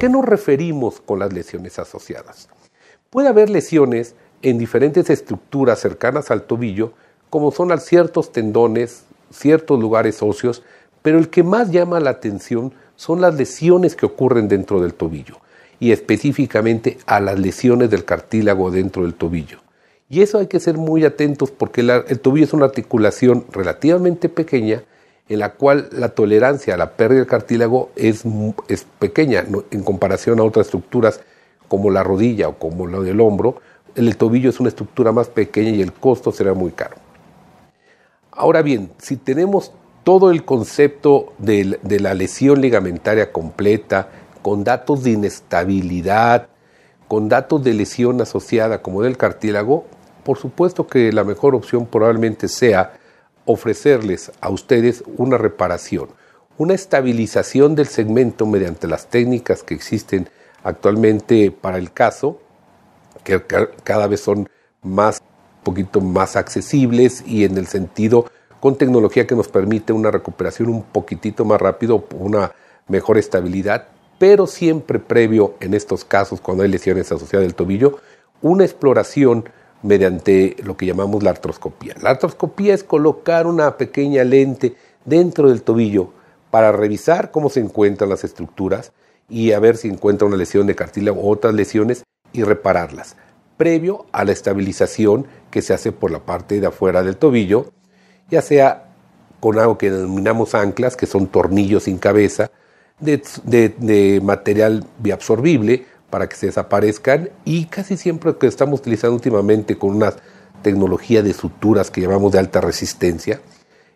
qué nos referimos con las lesiones asociadas? Puede haber lesiones en diferentes estructuras cercanas al tobillo, como son ciertos tendones, ciertos lugares óseos, pero el que más llama la atención son las lesiones que ocurren dentro del tobillo y específicamente a las lesiones del cartílago dentro del tobillo. Y eso hay que ser muy atentos porque el tobillo es una articulación relativamente pequeña en la cual la tolerancia a la pérdida del cartílago es, pequeña en comparación a otras estructuras como la rodilla o como la del hombro. El tobillo es una estructura más pequeña y el costo será muy caro. Ahora bien, si tenemos todo el concepto de la lesión ligamentaria completa, con datos de inestabilidad, con datos de lesión asociada como del cartílago, por supuesto que la mejor opción probablemente sea ofrecerles a ustedes una reparación, una estabilización del segmento mediante las técnicas que existen actualmente para el caso, que cada vez son más poquito más accesibles y en el sentido con tecnología que nos permite una recuperación un poquitito más rápido, una mejor estabilidad, pero siempre previo en estos casos cuando hay lesiones asociadas al tobillo, una exploración mediante lo que llamamos la artroscopía. La artroscopía es colocar una pequeña lente dentro del tobillo para revisar cómo se encuentran las estructuras y a ver si encuentra una lesión de cartílago u otras lesiones y repararlas, previo a la estabilización que se hace por la parte de afuera del tobillo, ya sea con algo que denominamos anclas, que son tornillos sin cabeza, de, de material biabsorbible para que se desaparezcan y casi siempre que estamos utilizando últimamente con una tecnología de suturas que llamamos de alta resistencia,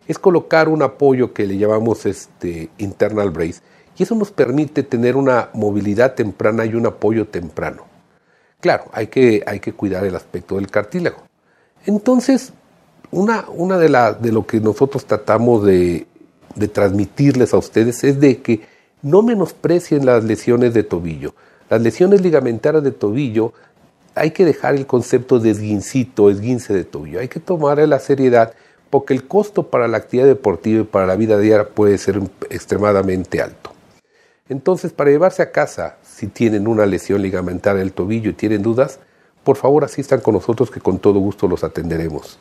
es colocar un apoyo que le llamamos este internal brace y eso nos permite tener una movilidad temprana y un apoyo temprano. Claro, hay que, hay que cuidar el aspecto del cartílago. Entonces, una, una de, la, de lo que nosotros tratamos de transmitirles a ustedes es de que no menosprecien las lesiones de tobillo. Las lesiones ligamentarias de tobillo, hay que dejar el concepto de esguincito, esguince de tobillo, hay que tomar la seriedad porque el costo para la actividad deportiva y para la vida diaria puede ser extremadamente alto. Entonces, para llevarse a casa, si tienen una lesión ligamentaria del tobillo y tienen dudas, por favor asistan con nosotros que con todo gusto los atenderemos.